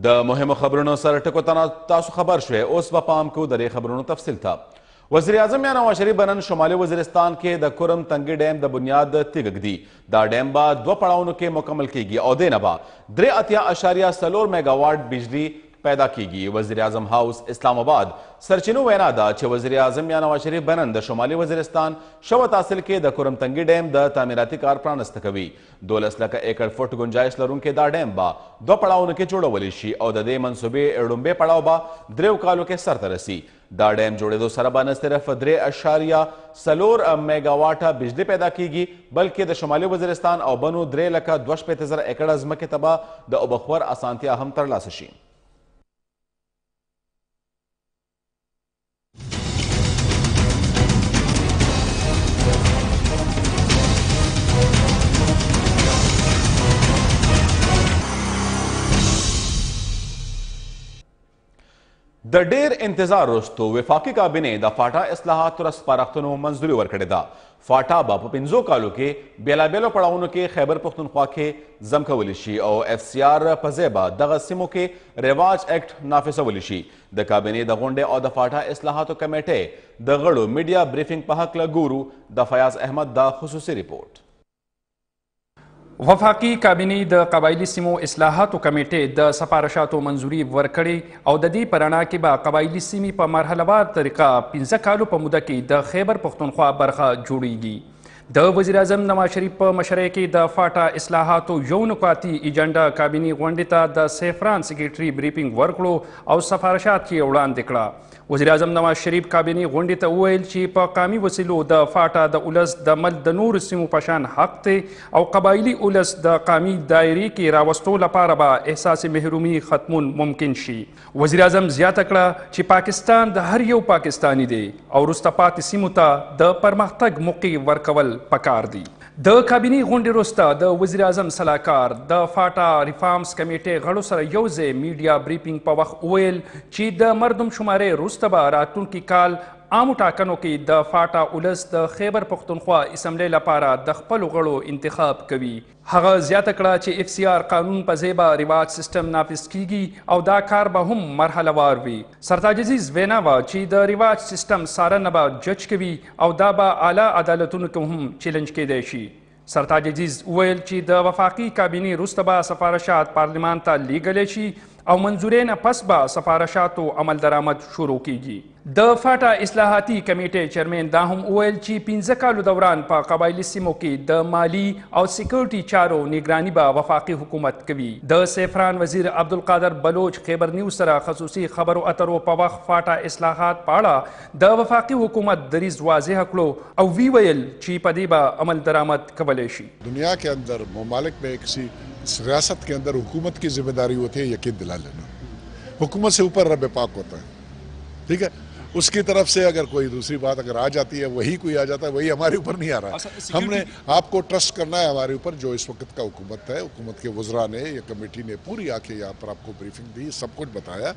د مهمو خبرونو سره ټکو تاسو خبر شوئ اوس به پام کوو د خبرونو تفصیل ته وزیر اعظم یا نواز شریف بنن شمالي وزیرستان کې د کرم تنګي ډیم د بنیاد تیګ دی دا ډیم با دوه پړاوونو کې مکمل کیږي او دینه با درې اتیا اشاریه سلور میگاواټ بجلی پیدا کیږي وزیر اعظم هاوس اسلام آباد سرچینو وینا ده چې وزیر اعظم یا نواز شریف بنن د شمالي وزیرستان شوت حاصل کې د کرم تنګي ډیم د تعمیراتي کار پرانسته کوي دولس لکه ایکړ فوټ ګنجایش لرونکې دا ډیم به دوه پړاوونو کې جوړولی شي او د دې منصوبې ړومبې پړاو به دریو کالو کې سرته رسي دا ډیم جوړېدو سره به نه صرف درې اشاریه څلور میګاواټه بجلی پیدا کیږي بلکې د شمالي وزیرستان او بنو درې لکه دوه شپېته زره ایکړه ځمکې ته به د اوبخور اسانتیا هم ترلاسه شي د ډیر انتظار وروسته وفاقي کابینه د فاټا اصلاحات او سپارښتنو منځوري ورکړې ده فاټا به په پنځو کالو کې بیلابیلو پړاوونو کې خیبر پښتونخوا کې ځمکولی شي او اف سی آر په ځای به دغه سیمو کې رواج اکټ نافذولی شي د کابینې د غونډې او د فاټا اصلاحاتو کمیټې د غړو میډیا بریفینګ په هکله ګورو د فیاض احمد د خصوصي ریپورت وفاقي کابینه د قبایلی سیمو اصلاحاتو کمیټې د سفارشاتو منځوري ورکړې او د دې پرانا کې به قبایلی سیمې په مرحله وار طریقه 15 کالو په موده کې د خیبر پښتونخوا برخه جوړیږي د وزیر اعظم نواز شریف په مشرۍ کې د فاټا اصلاحاتو یو نکاتي ایجنډا کابینه غونډې ته د سیفران سیکریټري بریفینګ ورکړو او سفارشات یې وړاندې کړه وزیر اعظم نواز شریف کابینه غونډې ته وویل چې په قامي وسیلو د فاټا د اولس د مل د نور سیمو پشان حق ته او قبایلی اولس د قامي دایرې کې راوستو لپاره به احساس محرومي ختمون ممکن شي وزیر اعظم زیاته کړه چې پاکستان د هر یو پاکستانی دی او رستپات سیمو ته د پرمختګ موقع ورکول کول پکار دي د کابینه غونډې وروسته د وزیر اعظم صلاحکار د فاټا ریفارمز کمیټې غړو سره یو ځای میډیا بریفینګ په وخت ویل چې د مردم شمارې وروسته به راتلونکي کال عامو ټاکنو کې د فاټا اولس د خیبر پښتونخوا اسمبلی لپاره د خپل غړو انتخاب کوي هغه زیاته کړه چې اف سی آر قانون په زیبا ریواج سیستم نافذ کیږي او دا کار به هم مرحله وار وي سرتاج عزیز ویناوا چې د ریواج سیستم ساره نبا جج کوي او دا به اعلی عدالتونو کې هم چیلنج کېدای شي سرتاج عزیز ویل چې د وفاقي کابینه روسته به سفارشات پارلمان ته لیږل شي او منظورې نه پس به سفارشاتو عمل درآمد شروع کیږي د فاټا اصلاحاتي کمیټې چیرمن دا هم وویل چې 15 کالو دوران په قبایلی سیمو کې د مالی او سکیورټي چارو نگراني به وفاقي حکومت کوي د سیفران وزیر عبدالقادر بلوچ خیبر نیوز سره خصوصي خبرو اترو په وخت فاټا اصلاحات پاړه د وفاقي حکومت دریز واضح کړو او وی ویل چې په دې به عمل درآمد کولای شي دنیا کې اندر ممالک میں کسی ریاست کے اندر حکومت کی ذمہ داری ہوتی ہے یقین دلا बदला लेना हुकूमत से ऊपर रब पाक होता है ठीक है उसकी तरफ से अगर कोई दूसरी बात अगर आ जाती है वही कोई आ जाता है वही हमारे ऊपर नहीं आ रहा है अच्छा, हमने आपको ट्रस्ट करना है हमारे ऊपर जो इस वक्त का हुकूमत है हुकूमत के वज्रा ने या कमेटी ने पूरी आके यहाँ पर आपको ब्रीफिंग दी सब कुछ बताया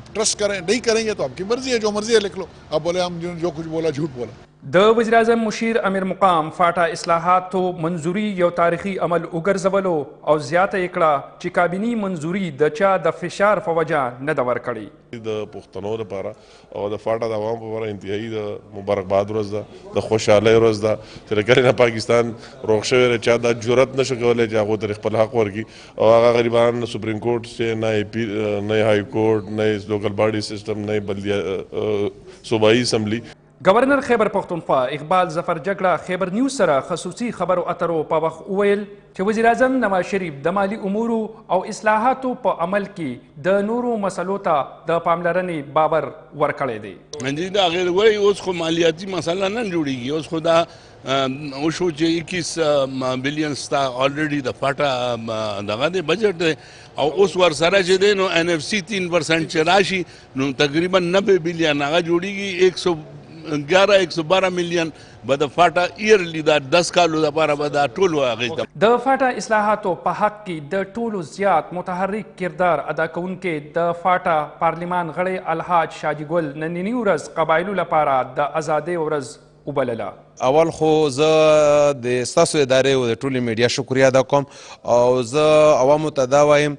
आप ट्रस्ट करें नहीं करेंगे तो आपकी मर्जी है जो मर्जी है लिख लो आप बोले हम जो कुछ बोला झूठ बोला د وزیر اعظم مشیر امیر مقام فاټا اصلاحاتو منځوري یو تاریخي عمل وګرځولو او زیاته کړه چې کابینی منځوري د چا د فشار فوجا نه د ورکړي د پښتنو لپاره او د فاټا د عوام لپاره انتهایی د مبارکباد ورځ ده د خوشحالۍ ورځ ده چې لکه نه پاکستان روغ شوی دی چا دا جرأت نشي کولی چې هغوی ته خپل حق ورکړي او هغه غریبان سپریم کورټ سے نه نه های کورټ نه لوکل باډي سسټم نه بلدیه صوبایي اسمبلی گورنر خیبر پښتونخوا اقبال ظفر جګړه خیبر نیوز سره خصوصي خبرو اترو په وخت وویل چې وزیر اعظم نواز شریف د مالی امورو او اصلاحاتو په عمل کې د نورو مسلو ته د پاملرنې باور ورکړی دی منځي دا غیر وای اوس خو مالیاتي مسله نه جوړیږي اوس خو دا او شو چې 21 بلین ستا الریډي د فاټا دغه دی بجټ دی او اوس ور سره چې دی نو ان اف سی 3% چې راشي نو تقریبا 90 بلین هغه جوړیږي 100 11 112 میلیون به د فاټا ایرلی دا 10 کالو لپاره به دا ټول واغې د فاټا اصلاحاتو په حق کې د ټولو زیات متحرک کردار ادا کوونکې د فاټا پارلیمان غړی الحاج شاجی ګل نننی ورځ قبایلو لپاره د ازادۍ ورځ وبلله اول خو زه د ستاسو ادارې او د ټولې میډیا شکریا ادا کوم او زه عوامو ته دا وایم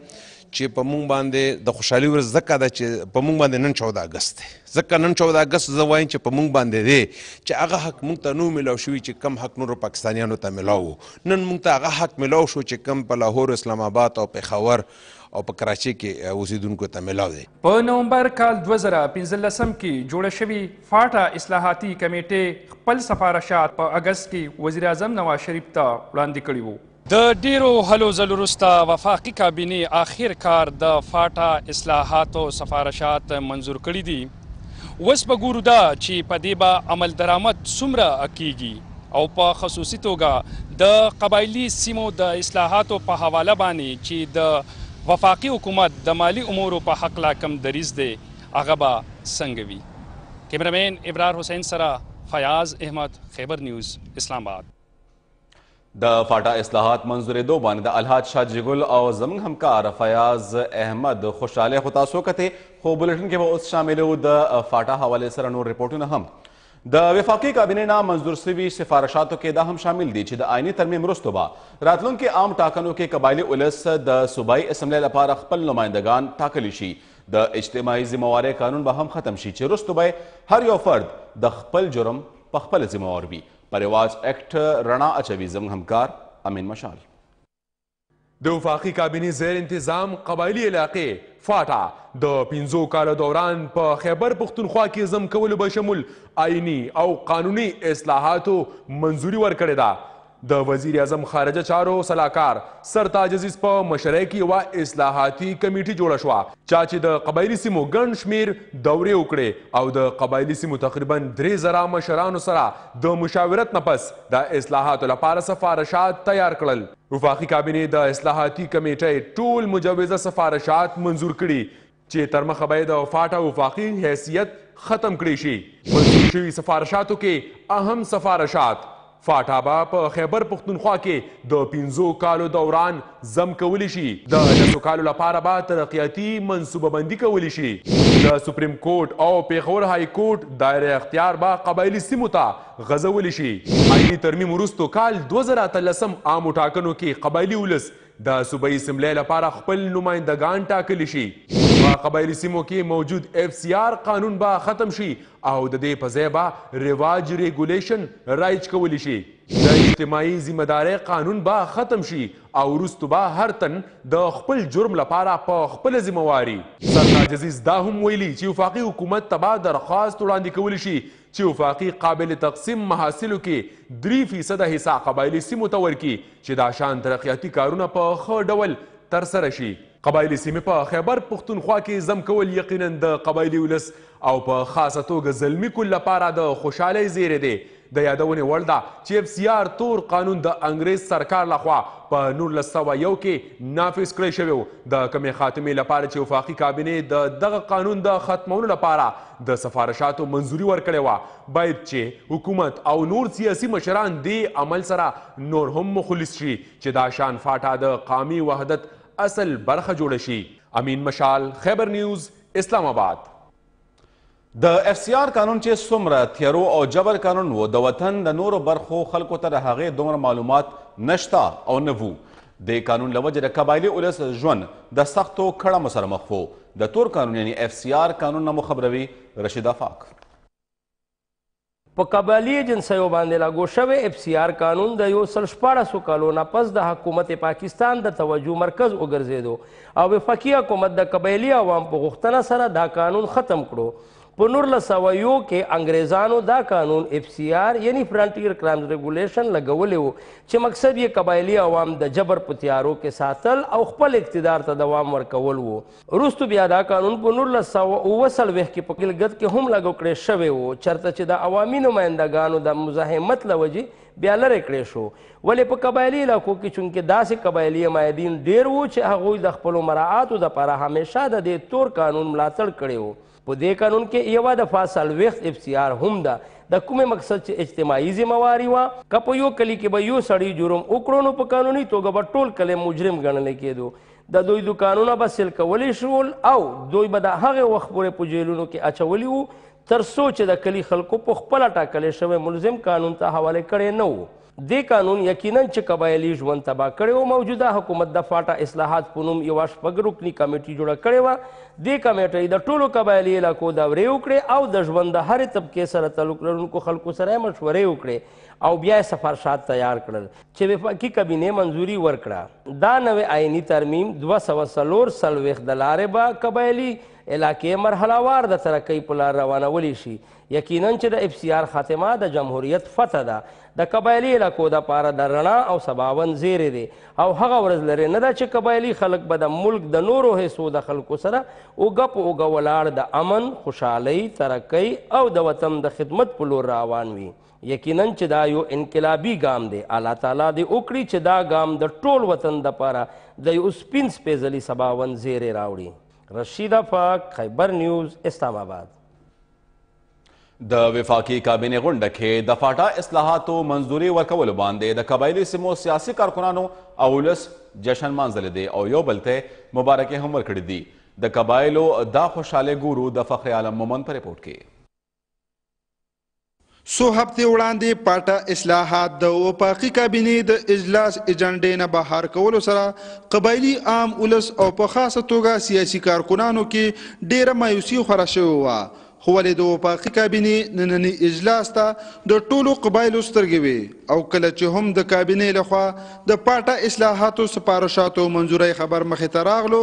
چې په مونږ باندې د خوشحالي ورځ ځکه ده چې په مونږ باندې نن 14 اگست دی ځکه نن 14 اگست زه وایم چې په مونږ باندې دی چې هغه حق مونږ ته نو ملو شوی چې کم حق نورو پاکستانیانو ته ملاو نن مونږ ته هغه حق ملو شو چې کم په لاهور اسلام آباد او پېښور او په کراچۍ کې اوسیدونکو ته ملاو دی په نومبر کال 2015 کې جوړه شوې فاټا اصلاحاتي کمیټې خپل سفارشات په اگست کې وزیر اعظم نواز شریف ته وړاندې کړی وو د ډیرو هلو زلو وروسته وفاقي کابینه آخر کار د فاټا اصلاحاتو سفارشات منزور کړي دي وس به ګورو دا چې په دې به عمل درآمد څومره کیږي او په خصوصي توګه د قبایلی سیمو د اصلاحاتو په حواله باندې چې د وفاقي حکومت د مالی امورو په حق لا کم دریز دی هغه به څنګه وي کیمرامین ابرار حسین سره فیاض احمد خیبر نیوز اسلام آباد د فاټا اصلاحات منظورې دو باندې د الحاج شاه جګل او زمونږ همکار فیاض احمد خوشاله خو تاسو کته خو بلټن کې به اوس شامل وو د فاټا حواله سره نور رپورټونه هم د وفاقي کابینه نه منظور شوي سفارشاتو کې دا هم شامل دي چې د آئینی ترمیم وروسته به راتلونکي عام ټاکنو کې قبایلي ولس د صوبایي اسمبلی لپاره خپل نمایندګان ټاکلی شي د اجتماعي ذموارۍ قانون به هم ختم شي چې وروسته به هر یو فرد د خپل جرم په خپله ذموار وي پر رواج اکټ رڼا اچوي زموږ همکار امین مشال د وفاقي کابینې زیر انتظام قبایلي علاقې فاټا د پنځو کالو دوران په خیبر پښتونخوا کې زم کولو به شمول آئینی او قانوني اصلاحاتو منظوري ورکړې ده د وزیر اعظم خارجه چارو سلاکار سرتاج عزیز په مشرۍ کې یو اصلاحاتي کمیټه جوړه شو چې د قبایلی سیمو ګڼ شمیر دورې وکړي او د قبایلی سیمو تقریبا 3000 مشرانو سره د مشاورت نه پس د اصلاحاتو لپاره سفارشات تیار کړل وفاقي کابینه د اصلاحاتي کمیټې ټول مجوزه سفارشات منزور کړي چې تر مخه به د وفاټه وفاقي حیثیت ختم کړي شي منزور شوي سفارشاتو کې اهم سفارشات فاټابا په خیبر پښتونخوا کې د 15 کالو دوران زم کولی شي د 10 کالو لپاره به ترقیاتی منصوبه بندي کولی شي د سپریم کورټ او پیښور های کورټ دایره اختیار به قبایلی سیمو ته غځولی شي آئینی ترمیم وروستو کال 2013 عامو ټاکنو کې قبایلی ولس د صوبایي اسمبلی لپاره خپل نمایندګان ټاکلی شي په قبایلی سیمو کې موجود اف سی آر قانون به ختم شي او د دې په ځای به رواج ریګولیشن رایج کولی شي د اجتماعي ذمہدارۍ قانون به ختم شي او وروسته به هر تن د خپل جرم لپاره په خپل ذمہواري سردار عزیز دا هم ویلي چې وفاقي حکومت تبا درخواست وړاندې کولی شي چې وفاقي قابل تقسیم محاصلو کې درې فیصده حصه قبایلي سیمو ته ورکړي چې دا شان ترقیاتي کارونه په ښه ډول ترسره شي قبایلی سیمې په خیبر پښتونخوا کې زم کول یقینا د قبایلی ولس او په خاصه توګه زلمی کل لپاره د خوشحالۍ زیری دی د یادونې وړ ده چې اف سی آر تور قانون د انګریز سرکار لخوا په نولس سوه یو کې نافذ کړی شوی و د کمې خاتمې لپاره چې وفاقي کابینې د دغه قانون د ختمولو لپاره د سفارشاتو منظوري ورکړې وه باید چې حکومت او نور سیاسي مشران دې عمل سره نور هم مخلص شي چې دا شان فاټه د قامي وحدت اصل برخه جوړه شي امین مشال خیبر نیوز اسلام آباد د اف سی آر قانون چې څومره تیرو او جبر قانون وو د وطن د نورو برخو خلکو ته د هغې دومره معلومات نشته او نه وو د قانون له وجې د قبایلي ولس ژوند د سختو کړمو سره مخ وو د تور قانون یعنې اف سی آر قانون نه مو خبروي رشید افاق په قبایلي ایجنسیو باندې لاګو شوی اف سی آر قانون د یو سل شپاړسو کلونو پس د حکومت پاکستان د توجه مرکز وګرځېدو او وفاقي حکومت د قبایلي عوام په غوښتنه سره دا قانون ختم کړو په 1901 کې انګریزانو دا قانون اف سی آر یعنی فرنټیر کرائم ریګولیشن لګولې وو چې مقصد یې قبایلی عوام د جبر په تیارو کې ساتل او خپل اقتدار ته دوام ورکول وو وروستو بیا دا قانون په 1903 کې په ګلګت کې هم لاګو کړی شوی وو چرته چې د عوامي نمایندګانو د مزاحمت له وجې بیا لرې کړی شو ولې په قبایلي علاقو کې چونکې داسې قبایلي مایدین ډیر وو چې هغوی د خپلو مراعاتو دپاره همیشه د دې تور قانون ملاتړ کړی وو په دې قانون کې یو د فاصل وخت اف سی آر هم ده د کومه مقصد چې اجتماعي ځمواري وا کپ یو کلی کې به یو سړی جرم وکړو نو په قانوني توګه به ټول کلی مجرم ګڼل کېدو د دوی دکانونه به سیل کولی شول او دوی به د هغې وخت پورې په جیلونو کې اچولی وو تر څو چې د کلی خلکو په خپله ټاکلی شوی ملزم قانون ته حواله کړی نه وو دې قانون یقینا چې قبایلی ژوند تباه کړی و موجوده حکومت د فاټا اصلاحات په نوم یوه شپږ رکني کمیټي جوړه کړې وه دې کمیټۍ د ټولو قبایلي علاقو دورې وکړې او د ژوند د هرې طبقې سره تعلق لرونکو خلکو سره یې مشورې وکړې او بیا یې سفارشات تیار کړل چې وفاقي کابینې منظوري ورکړه دا نوې آینی ترمیم دوه سوه څلور څلوېښت د لارې به قبایلي علاقې مرحله وار د ترقۍ په لار روانولی شي یقینا چې د اف سی آر خاتمه د جمهوریت فتح ده د قبایلي علاقو دپاره د رڼا او سباون زیری دی او هغه ورځ لرې نه ده چې قبایلي خلک به د ملک د نورو حصو د خلکو سره اوږه په اوږه ولاړ د امن خوشحالۍ ترقۍ او د وطن د خدمت په لور روان وي یقینا چې دا یو انقلابي ګام دی الله تعالی دې وکړي چې دا ګام د ټول وطن دپاره د یو سپین سپیڅلي سباوند زیری راوړي رشید افاق خیبر نیوز اسلام آباد د وفاقي کابینه غونډه کې د فاټا اصلاحاتو منځوري ورکولو باندې د قبایلی سیمو سیاسي کارکنانو او ولس جشن مانځلی دی او یو بل ته مبارکي هم ورکړې دي د قبایلو دا خوشحاله ګورو د فخر عالم مومن په رپورټ کې څو هفته وړاندې پاټه اصلاحات د وفاقي کابینې د اجلاس ایجنډې نه بهر کولو سره قبایلی عام ولس او په خاصه توګه سیاسي کارکنانو کې ډیره مایوسي خورا شوې وه خو ولې د وفاقي کابینې نننی اجلاس ته د ټولو قبایلو سترګې وي او کله چې هم د کابینې لخوا د پاټه اصلاحاتو سپارښاتو منظورۍ خبر مخې ته راغلو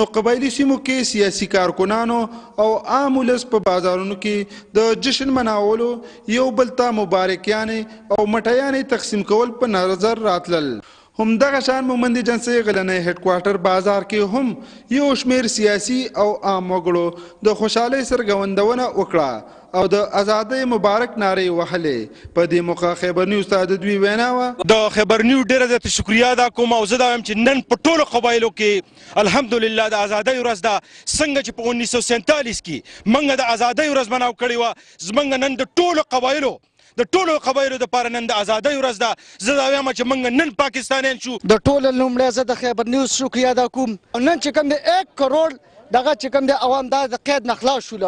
نو قبایلي سیمو کې سیاسي کارکنانو او عام ولس په بازارونو کې د جشن مناولو یو بل ته مبارکیانې او مټیانې تقسیم کول په نظر راتلل هم دغه شان مومند جنسي غلنې هډ کوارټر بازار کې هم یو شمیر سیاسي او عام وګړو د خوشحالي سرګوندونه وکړه او د ازادۍ مبارک نارې وهلې په دې موخه خیبر نیوز ته د دوی وینا وه د خیبر نیوز ډېره زیاته شکریا ادا کوم او زه دا وایم چې نن په ټولو قبایلو کې الحمدلله د ازادۍ ورځ ده څنګه چې په 1947 کې موږ د ازادۍ ورځ مناو کړې وه زموږ نن د ټولو قبایلو د ټولو قبایلو لپاره نن د ازادۍ ورځ ده زه دا وایم چې موږ نن پاکستانیان شو د ټولو لومړی زه د خیبر نیوز شکریا ادا کوم نن چې کوم د 1 کروڑ دغه چې کوم د عوام دا د قید نه خلاص شول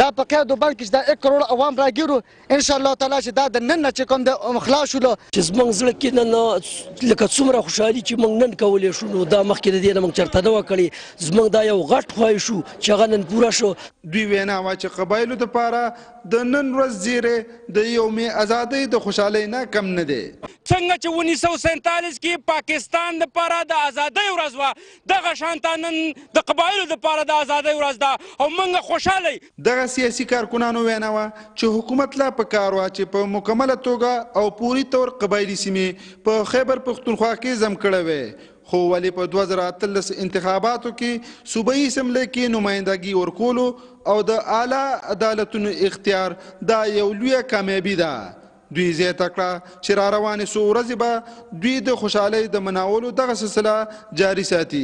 دا په قید باندې چې دا 1 کروڑ عوام راګیرو ان شاء الله تعالی چې دا د نن چې کوم د خلاص شول چې زمونږ زړه کې نن لکه څومره خوشحالي چې موږ نن کولې شو نو دا مخکې د دې نه موږ چرته نه وکړي زمونږ دا یو غټ خوای شو چې غنن پوره شو دوی وینا وا چې قبایلو د پاره د نن ورځ زیره د یومي ازادۍ د خوشحالۍ نه کم نه دی څنګه چې ونیس سو سینتالیس کې پاکستان لپاره د ازادۍ ورځ وه دغه شانته نن د قبایلو لپاره د ازادۍ ورځ ده او موږ خوشحاله دغه سیاسي کارکنانو وینا وه چې حکومت لا په کار وه چې په مکمله توګه او پوری طور قبایلي سیمې په خیبر پښتونخوا کې زم کړی وی خو ولې په 2013 انتخاباتو کې صوبایي اسمبلی کې نمایندګي ورکولو او د اعلی عدالتونو اختیار دا یو لویه کامیابي ده دوی زیاته کړه چې را روانې څو ورځې به دوی د خوشحالۍ د مناولو دغه سلسله جاري ساتي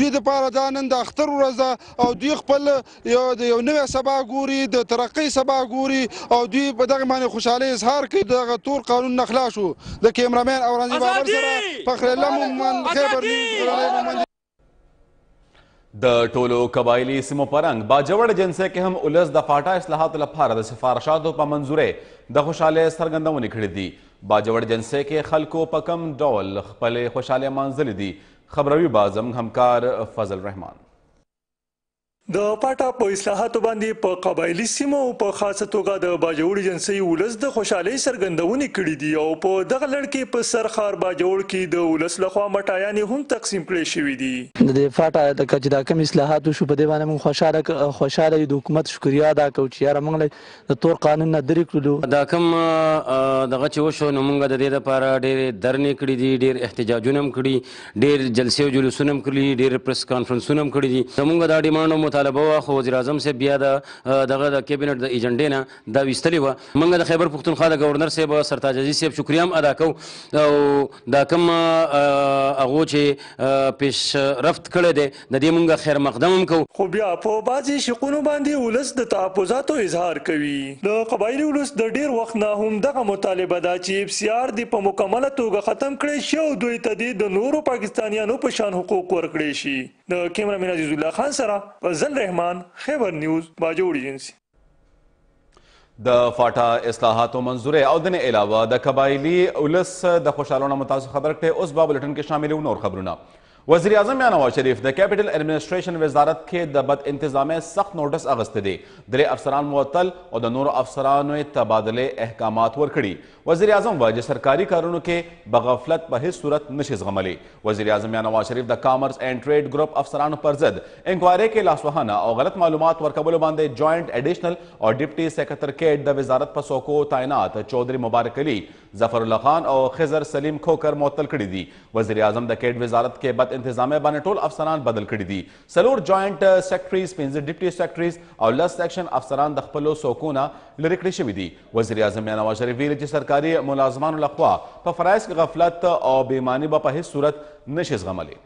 دوی د پاره دا نن د اختر ورځ ده او دوی خپل یو د یو نوی سبا ګوري د ترقۍ سبا ګوري او دوی په دغه باندې خوشحالۍ اظهار کوي دغه تور قانون نه خلاص شو د کیمرامین اورنګزیب بابر سره فخر الله مومن خیبر نیوز د ټولو قبایلی سیمو پرنګ باجوړ جنسه کې هم ولس د فاټا اصلاحات لپاره د سفارشاتو په منځوري د خوشاله سرګندونې کړې دي باجوړ جنسه کې خلکو په کم ډول خپل خوشاله مانځلې دي خبروي بازم همکار فضل رحمان د پټا په اصلاحاتو باندې په قبایلی سیمو په خاصه توګه د باجوړ جنسي ولس د خوشحالي سرګندونې کړې دي او په دغه لړ کې په سرخار باجوړ کې د ولس لخوا مټایان هم تقسیم کړي شوې دي د پټا د کچدا کم اصلاحاتو شو په دې باندې موږ خوشاله خوشاله د حکومت شکریا ادا کوو چې یاره موږ د تور قانون نه درې کړلو دا کم دغه چې وشو نو موږ د دې لپاره ډېر درنې کړې دي ډېر احتجاجونه هم کړې ډېر جلسې او جلوسونه هم کړې ډېر پریس کانفرنسونه هم کړې دي موږ دا ډیماند مطالبه وه خو وزیر اعظم صاحب بیا د دغه د کیبینټ د ایجنډې نه دا ویستلې وه موږ د خیبر پښتونخوا د ګورنر صاحب سرتاج عزیز صاحب شکریا هم ادا کوو او دا کوم هغو چې پیشرفت کړی دی د دې موږ خیر مقدم هم کوو خو بیا په بعضې شقونو باندې ولس د تحفظاتو اظهار کوي د قبایلي ولس د ډیر وخت نه هم دغه مطالبه ده چې اف سی آر دی په مکمله توګه ختم کړي شي او دوی ته د نورو پاکستانیانو په شان حقوق ورکړي شي د کیمرامین عزیز الله خان سره حسن رحمان خیبر نیوز باجوړ ایجنسی د فاټا اصلاحاتو منظورې او د علاوه د قبایلی اولس د خوشحالونو متاسو خبر کړي اوس با بلټن کې شامل نور خبرونه وزیر اعظم یا نواز شریف د کیپټل ایڈمنسټریشن وزارت کې د بد انتظامۍ سخت نوټس اغوستی دی درې افسران معطل او د نورو افسرانو یې تبادلې احکامات ورکړي وزیر اعظم وایي چې سرکاري کارونو کې بغفلت په هیڅ صورت نشي زغملی وزیر اعظم یا نواز شریف د کامرس اینډ ټریډ ګروپ افسرانو پر ضد انکوایري کې لاسوهانه او غلط معلومات ورکولو باندې جوائنټ ایډیشنل او ډپټي سیکرټریټ د وزارت په څوکو تعینات چودھری مبارک علي ظفر الله خان او خزر سلیم کوکر معطل کړي دي وزیر اعظم د کیډ وزارت کې بد انتظامه باندې ټول افسران بدل کړي دي سلور جوائنټ سیکریټریز پنځه ډیپټي سیکریټریز او لس سیکشن افسران د خپلو سوکونه لري کړی شوی دي وزیر اعظم نواز شریف ویلي چې سرکاري ملازمانو لخوا په فرایض کې غفلت او بېمعنی به په هیڅ صورت نشي زغملی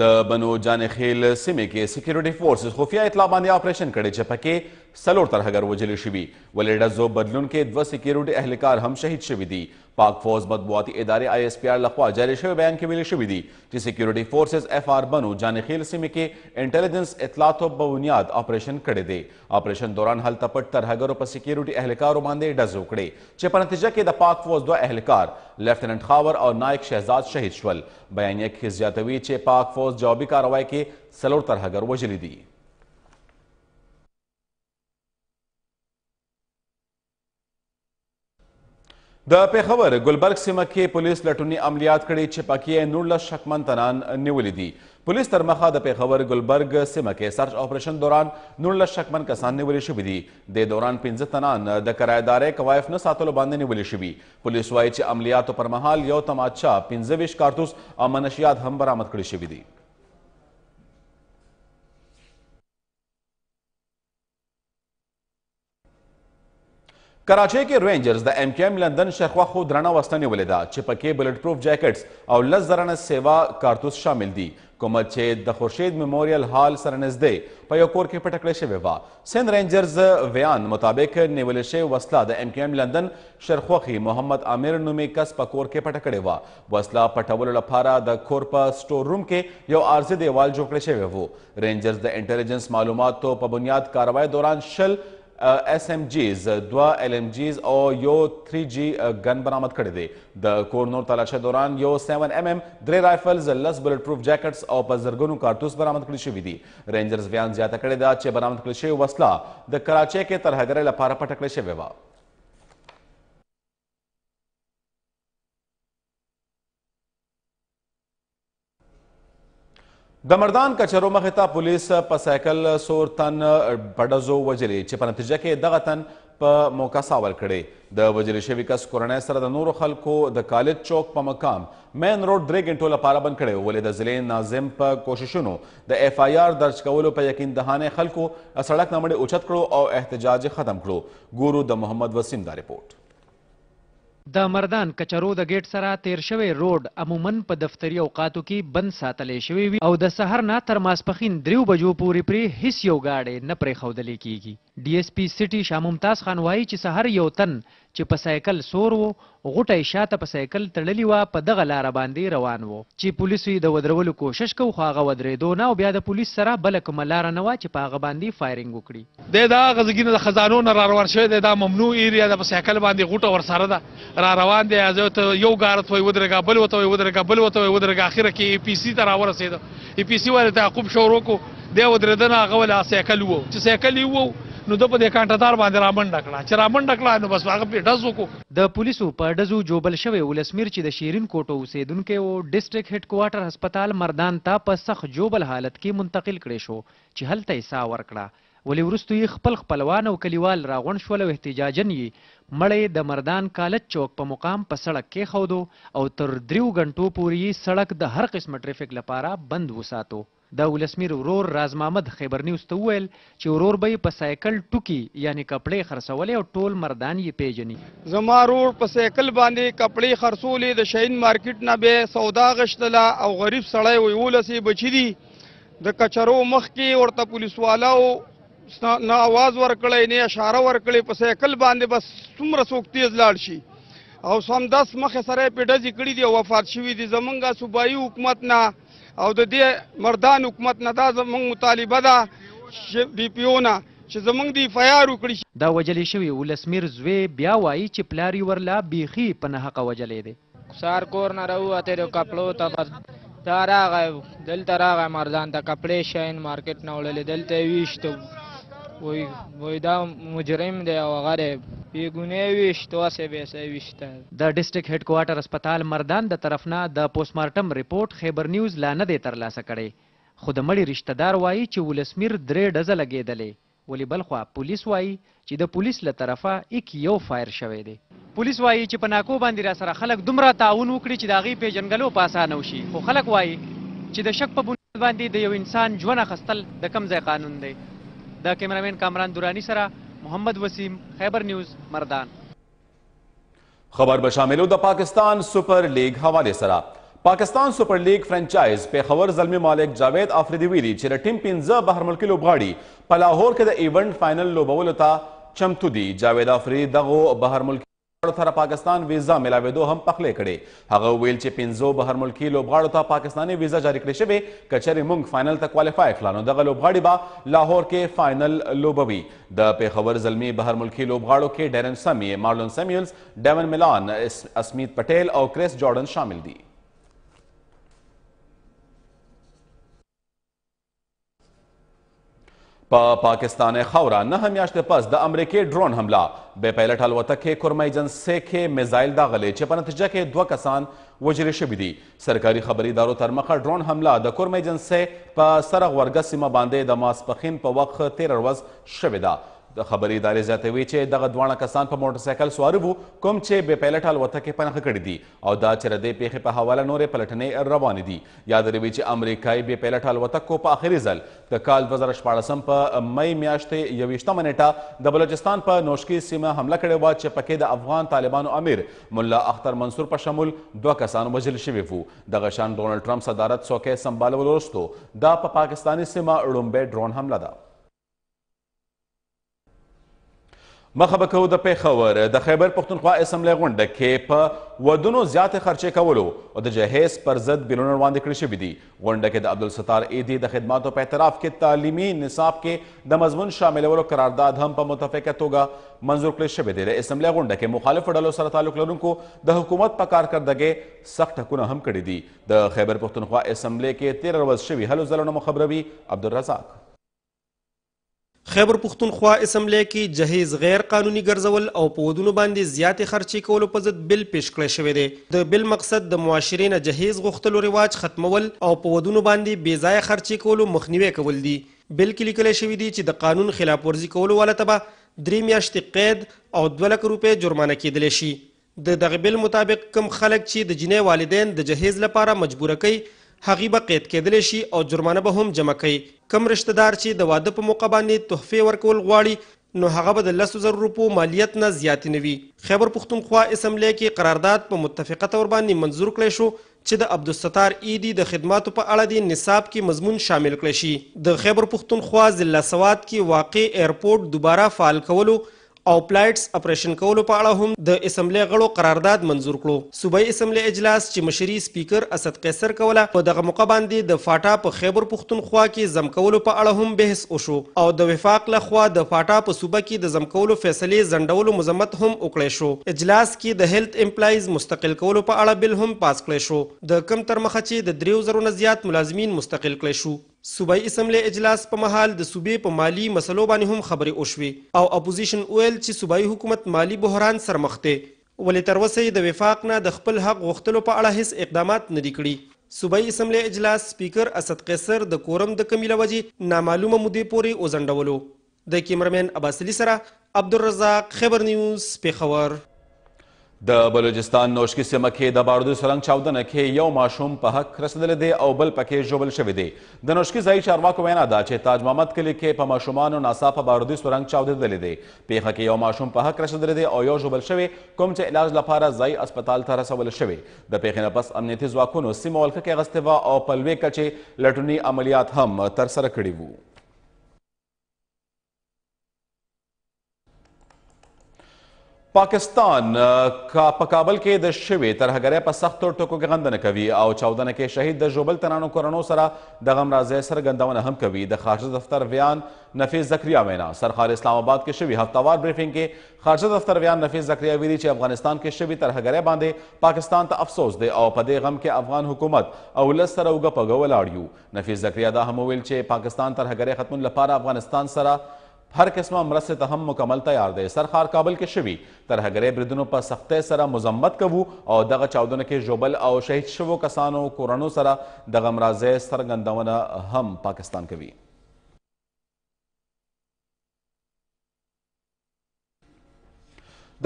د بنو جانخیل سیمه کې سکیورټي فورسز خفیا اطلاع باندې اپریشن کړی چې پکې سلور ترهګر وجلې شوي ولې ډزو بدلون کې دوه سکیورټي اهلکار هم شهید شوي دي پاک فوز مطبوعاتي ادارې آی ایس پی آر لخوا جاري شوی بیان کې ویل شوی دی چې سکیورټي فورسز اف آر بنو جانخیل سیمه کې انټیلیجنس اطلاعاتو په بنیاد اپریشن کړی دی اپریشن دوران هلته پټ ترهګرو په سکیورټي اهلکارو باندې ډز وکړې چې په نتیجه کې د پاک فوز دوه اهلکار لیفټیننټ خاور او نایک شهزاد شهید شول بیانیه کې زیاتوي چې پاک فوز جوابي کاروای کې سلور ترهګر وژلي دي د پیښور ګلبرګ سیمه کې پولیس لټونی عملیات کړي چې پکې نورلس شکمن تنان نیولي دي پولیس تر مخه د پیښور ګلبرګ سیمه کې سرچ اپریشن دوران نورلس شکمن کسان نیولي شوي دي د دوران پنځه تنان د کرایدارۍ کوایف نه ساتلو باندې نیولي شوي پولیس وایي چې عملیاتو پر مهال یو تماچا پنځه ویشت کارتوس او منشیات هم برامد کړي شوي دي کراچۍ کې رینجرز د ایم کیم لندن شرخوا خو درنه وسله نیولې ده چې پکې بلټ پروف جیکټس او لس زره نه سیوا کارتوس شامل دي کومه چې د خورشید میموریل هال سره نږدې په یو کور کې پټه کړې شوې وه سند رینجرز ویان مطابق نیولې شوې وسله د ایم کیم لندن شرخوخي محمد عامر نومي کس په کور کې پټه کړې وه وسله پټولو لپاره د کور په سټور روم کې یو عارضي دیوال جوړ کړی شوی و رینجرز د انټیلیجنس معلوماتو په بنیاد کاروای دوران شل اس ام جیز دوه ال ام جیز او یو 3 جی ګن برامد کړی دی د کورنور تلاشه دوران یو 7 ام ام درې رایفلز لس بلټ پروف جیکټس او په زرګونو کارتوس برامد کړی شوي دي رینجرز بیان زیاته کړی دا چې برامد کړی شوی وسله د کراچۍ کې ترهګرۍ لپاره پټ کړی شوی وه د مردان کچرو مخې ته پولیس په سایکل سور تن بډزو وجلې چې په نتیجه کې دغه تن په موقع ساول کړی د وجلې شوي کس کورنۍ سره د نورو خلکو د کالج چوک په مقام مین روډ درې ګنټو لپاره بند کړی ولې د ضلع ناظم په کوششونو د اف آی آر درج کولو په یقین دهانې خلکو سړک نامړې اوچت کړو او احتجاج ختم کړو ګورو د محمد وسیم دا رپورټ د مردان کچرو د گیټ سره تیر شوی روډ عموما په دفتری اوقاتو کې بند ساتلې شوی وي او د سحر نه تر ماسپخین دریو بجو پورې پرې هیڅ یو گاډی نه پرې خودلې کیږي ډي اس پي سټي شاه ممتاز خان وایي چې سحر یو تن چې په سایکل سور وو غوټه شاته په سایکل تړلی و په دغه لار باندې روان وو چې پولیسو د ودرولو کوشش کو خو هغه ودرېدو نه او بیا د پولیس سره بل کوم لار نه و چې په هغه باندې فایرینګ وکړي دا غزګینه د خزانو نه را روان شوی دا ممنوع ایریا د په سایکل باندې غوټه ورسره ده را روان دی یو غارت وای ودرګه بل وته وای ودرګه بل وته وای ودرګه اخره کې ای پی سی ته را ورسېده ای پی سی ولې تعقوب شروع کو دی ودردنه غول سایکل وو چې سایکل وو نو د په دې کانټدار باندې رامن ډکړه چې رامن ډکړه نو بس هغه په ډزو کو د پولیسو په ډزو جوبل شوی ولسمیر چې د شیرین کوټو اوسیدونکو او ډیسټریکټ هډ کوارټر هسپتال مردان ته په سخت جوبل حالت کې منتقل کړي شو چې هلته یې سا ورکړه ولی ورستو یې خپل خپلوان او کلیوال راغونډ شول او احتجاجن یې مړې د مردان کالج چوک په مقام په سړک کې خودو او تر دریو غنټو پورې سړک د هر قسم ټریفیک لپاره بند وساتو دا ولسمیر ورور راز محمد خیبر نیوز ته وویل چې ورور به په سایکل ټوکی یعنی کپړې خرڅولې او ټول مردان یې پیژني زما ورور په سایکل باندې کپړې خرڅولې د شاهین مارکیټ نه به سودا غشتله او غریب سړی وي ولسی بچی دی د کچرو مخ کې ورته پولیس والاو نه आवाज ورکړی نه اشاره ورکړی په سایکل باندې بس څومره څوک تیز لاړ شي او سم داس مخه سره پیډه ذکر دي او وفات شوی دي زمونږه صوبایي حکومت نه او د دې مردان حکومت نه دا زموږ مطالبه ده ډی پی او نه چې زموږ دی فیار وکړي دا وجلې شوی ولسمیر زوی بیا وایي چې پلاری ورلا بیخي په نه حق وجلې دی سار کور نه راوته د کپلو ته بس دا راغی دلته راغی مردان ته کپړې شاین مارکیټ نه وړلې دلته ویشته وای وای دا مجرم دی او هغه یګونه ویشت واسه به سه ویشت د ډیسټریکټ هډ کوارټر هسپتال مردان د طرفنا د پوسټ مارټم ریپورت خیبر نیوز لا نه دی ترلاسه کړی خو د مړي رشتہ دار وایي چې ولسمیر درې ډزه لګیدلې ولی بلخوا پولیس وایي چې د پولیس له طرفه یک یو فایر شوی دی پولیس وایي چې په ناکو باندې را سره خلک دومره تعاون وکړي چې د هغې پیژنګلو په اسانه وشي خو خلک وایي چې د شک په بنیاد باندې د یو انسان ژوند اخیستل د کم ځای قانون دی د کیمرامین کامران دورانی سره محمد وسیم خیبر न्यूज़ مردان خبر به شاملو د پاکستان سپر لیگ حواله سره پاکستان سپر لیگ فرانچایز پیښور زلمی مالک جاوید افریدی ویلي چې د ټیم 15 بهر ملکی لوبغاړي په لاهور کې د ایونت فاینل لوبولو ته چمتو دي جاوید افریدی دغه بهر ملکی لوبغاړو ته پاکستان ویزا ملاوېدو هم پخلی کړې هغه ویل چې پنځو بهر ملکی لوبغاړو ته پاکستاني ویزا جاری کړې شوې که چېرې موږ فاینل ته کوالیفای کړه نو دغه لوبغاړي به لاهور کې فاینل لوبوي د پیښور زلمی بهر ملکی لوبغاړو کې ډیرن سمی مارلون سیمیولز ډیون ملان اسمیت پټیل او کریس جارډن شامل دي په پا پاکستاني خاوره نه میاشتې پس د امریکې ډرون حمله بې پایلټ الوتکې کورمه ایجنسۍ کې میزایل داغلی چې په نتیجه کې دوه کسان وژلې شوي دي سرکاري خبري دارو تر مخه ډرون حمله د کورمه ایجنسۍ په سرغ ورګه سیمه باندې د ماسپخین په وخت تېره ورځ شوې ده د خبري ادارې زیاتوي چې دغه دواړه کسان په موټر سایکل سواره وو کوم چې بې پایلټ الوتکې پناه کړې دي او دا چې د پیښې په حواله نورې پلټنې روانې دي یاد لري چې امریکایي بې پایلټ الوتکو په آخري ځل د کال 2014 په مې میاشتې یوویشتمه نیټه د بلوچستان په نوشکی سیمه حمله کړې وه چې پکې د افغان طالبانو امیر ملا اختر منصور په شمول دوه کسان وژل شوي وو دغه شان ډونلډ ټرمپ صدارت څوکۍ سمبالولو وروسته دا په پا پاکستاني سیمه لومبۍ ډرون حمله ده مخه به کوو د پیښور د خیبر پښتونخوا اسمبلی غونډه کې په ودونو زیاتې خرچې کولو او د جهیز پر ضد بیلونه وړاندې کړي شوي دي غونډه کې د عبدالستار ایدي د خدماتو په اعتراف کې تعلیمي نصاب کې د مضمون شاملولو قرارداد هم په متفقه توګه منظور کړی شوی دی د اسمبلی غونډه کې مخالفو ډلو سره تعلق لرونکو د حکومت په کارکردګۍ سخت ټکونه هم کړي دي د خیبر پښتونخوا اسمبلی کې تیره ورځ شوي هلو ځلونو مخبروي عبدالرزاق خیبر پختونخوا اسمبلی کې جهیز غیر قانوني ګرځول او په ودونو باندې زیاتې خرچې کولو په ضد بل پیش کړی شوی دی د بل مقصد د معاشرې نه جهیز غوښتلو رواج ختمول او په ودونو باندې بې ځایه خرچې کولو مخنیوي کول دي بل کې لیکلی شوی دی چې د قانون خلاف ورزي کولو والا ته به درې میاشتې قید او دوه لکه روپۍ جرمانه کیدلی شي د دغه بل مطابق کم خلک چې د جنۍ والدین د جهیز لپاره مجبوره کوي هغې به قید کیدلی شي او جرمانه به هم جمع کوي کم رشته دار چې د واده په موقع باندې تحفې ورکول غواړي نو هغه به د لسو زر روپو مالیت نه زیاتې نه وي خیبر پښتونخوا اسمبلی کې قرارداد په متفقه طور باندې منظور کړی شو چې د عبدالستار ایدی د خدماتو په اړه د نصاب کې مضمون شامل کړی شي د خیبر پښتونخوا ضلع سواد کې واقع ایرپورټ دوباره فعال کولو او پلایټس اپریشن کولو په اړه هم د اسمبلی غړو قرارداد منزور کړو صوبایي اسمبلی اجلاس چې مشري سپیکر اسد قیصر کوله په دغه موقع باندې د فاټا په خیبر پښتونخوا کې زم کولو په اړه هم بحث وشو او د وفاق له خوا د فاټا په صوبه کې د زم کولو فیصلې ځنډولو مذمت هم وکړې شو اجلاس کې د هیلت امپلایز مستقل کولو په اړه بل هم پاس کړی شو د کم تر مخه چې د 3000 نه زیات ملازمین مستقل کړی شو صوبایي اسمبلی اجلاس په محل د صوبې په مالی مسلو باندې هم خبرې وشوې او اپوزیشن ویل چې صوبایي حکومت مالی بحران سره مخ دی ولې تر اوسه د وفاق نه د خپل حق غوښتلو په اړه هیڅ اقدامات نه دي کړي صوبایي اسمبلی اجلاس سپیکر اسد قیصر د کورم د کمی لوجې نامعلومه مودې پورې وزنډولو د کیمرمن عباسلی سره عبدالرزاق خبر نیوز پیښور د بلوچستان نوشکی سیمه کې د بارودي سرنګ چاودنه کې یو ماشوم په حق رسېدلی دی او بل پکې ژوبل شوی دی د نوشکی ځایي چارواکو وینا ده چې تاج محمد کلي کې په ماشومانو ناڅاپه بارودي سرنګ چاودېدلی دی پیښه کې یو ماشوم په حق رسېدلی دی او یو ژوبل شوی کوم چې علاج لپاره ځایي اسپتال ته رسول شوی د پیښې نه پس امنیتي ځواکونو سیمه ولکه کې اغستې وه او په لوی کچې لټوني عملیات هم ترسره کړي وو پاکستان کا په کابل کې د شوي ترهګرۍ په سختو ټکو کې غندنه کوي او چاودنه کې شهید د ژوبل ترانو کورنو سره د غم رازی څرګندونه هم کوي د خارجه دفتر ویان نفیس زکریا وینا سرخار اسلام آباد کې شوي هفتوار بریفینګ کې خارجه دفتر ویان نفیس زکریا ویلي چې افغانستان کې شوي ترهګرۍ باندې پاکستان ته افسوس دی او په دې غم کې افغان حکومت او لس سره وګه پګه ولاړ یو نفیس زکریا دا هم ویل چې پاکستان ترهګرۍ ختمون لپاره افغانستان سره هر قسمه مرستې ته هم مکمل تیار دی سرخار کابل کې شوي ترهګرۍ بریدونو په سختۍ سره مزمت کوو او دغه چاودنو کې ژوبل او شهید شوو کسانو کورنو سره دغه مرازۍ څرګندونه هم پاکستان کوي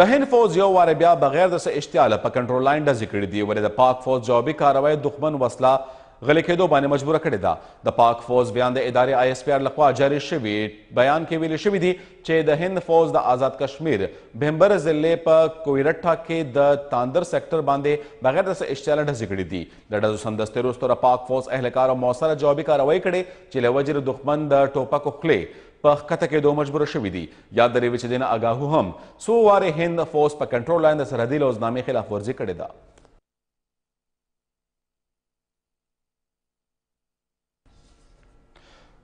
د هند فوج یو وار بیا بغیر د څه اشتعاله په کنټرول لاین ډزې کړې دي ولې د پاک فوج جوابي کاروای دښمن وسله غلې کېدو باندې مجبوره کړې ده د پاک فوز بیان د ادارې آی اس پی آر لخوا جاري شوي بیان کې ویلي شوي دي چې د هند فوز د آزاد کشمیر بهمبر ضلع په کویرټا کې د تاندر سیکټر باندې بغیر د څه اشتعاله ډزې کړې دي د ډزو سمدستې وروسته د پاک فوز اهلکارو موثره جوابي کاروایی کړې چې له وجې د دښمن د ټوپکو خولې په ښکته کېدو مجبوره شوي دي یاد درې چې دینه آګاهو هم څو وارې هند فوز په کنټرول لاین د سرحدي لوزنامې خلاف ورزي کړې ده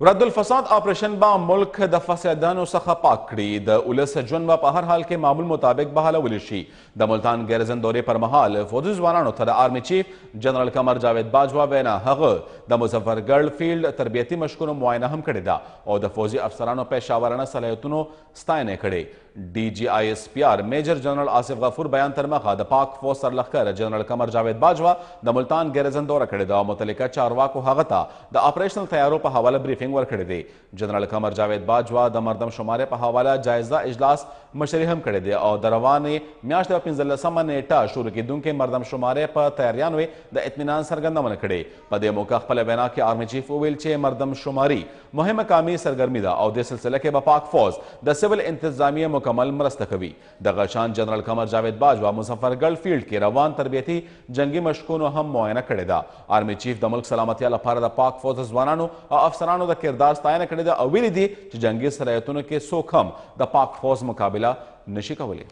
رد الفساد آپریشن با ملک د فسادانو څخه پاک کړي د ولس ژوند به په هر حال کې معمول مطابق بحالولی شي د ملتان ګرزن دورې پر مهال فوجي ځوانانو ته د آرمي چیف جنرال قمر جاوید باجوا وینا هغه د مظفرګړ فیلډ تربیتي مشکونو معاینه هم کړې ده او د فوجي افسرانو پېښورانه صلاحیتونو ستاینه کړې ډي جي آی اس پی آر میجر جنرال آصف غفور بیان تر مخه د پاک فوج سرلښکر جنرال قمر جاوید باجوا د ملتان ګریزن دوره کړې ده او متعلقه چارواکو هغه ته د اپریشنل تیارو په حواله بریفینګ ورکړې دی جنرال قمر جاوید باجوا د مردم شمارې په حواله جایزه اجلاس مشري هم کړی دی او د روانې میاشتې په پنځلسمه نیټه شروع کېدونکې مردم شمارې په تیاریانو یې د اطمینان څرګندونه کړې په دې موقع خپله وینا کې آرمي چیف وویل چې مردم شماري مهمه کامي سرګرمي ده او دې سلسله کې به پاک فوج د سیول انتظامیه کمل مرسته کوي د غشان جنرال قمر جاوید باجوا مظفرګل فیلډ کې روان تربیتي جنگي مشقونو هم معاینه کړې ده آرمي چیف د ملک سلامتیا لپاره د پاک فوج ځوانانو او افسرانو د کردار ستاینه کړې ده او ویلي دي چې جنگي سرایتونو کې څوک هم د پاک فوج مقابله نشي کولی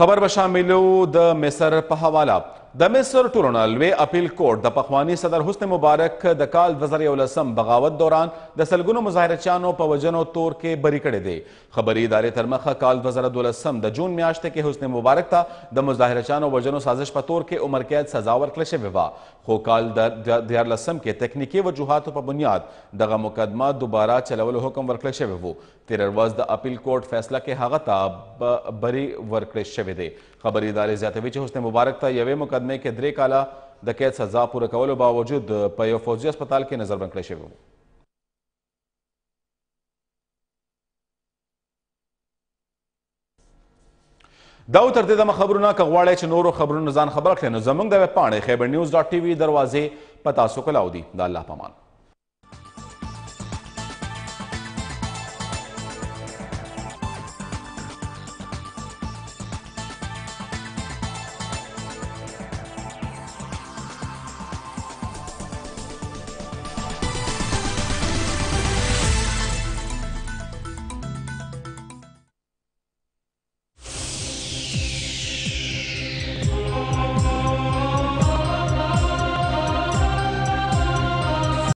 خبر به شاملو د مصر په حواله د مصر ټولونه لوی اپیل کورټ د پخوانی صدر حسن مبارک د کال 2011 بغاوت دوران د سلګونو مظاهرچیانو په وجنو تور کې بری کړي دي خبري ادارې تر مخه کال 2012 د جون میاشتې کې حسن مبارک ته د مظاهرچیانو وجنو سازش په تور کې عمر قید سزا ورکړل شوې وه خو کال 2013 کې تکنیکی وجوهاتو په بنیاد دغه مقدمه دوباره چلولو حکم ورکړل شوی وو تیر ورځ د اپیل کورټ فیصله کې هغه ته بری ورکړل شوې دي خبري ادارې زیاتوي چې حسن مبارک ته یوې مقدمه سرحد مې کې درې کاله د قید سزا پوره کولو باوجود په یو فوجي هسپتال کې نظر بند کړی شوی و دا تر دې دمه خبرونه که غواړئ چې نورو خبرونو ځان خبر کړئ نو زموږ د ویب پاڼې خیبر نیوز ډاټ ټي وي دروازې په تاسو کلاو دي د الله په امان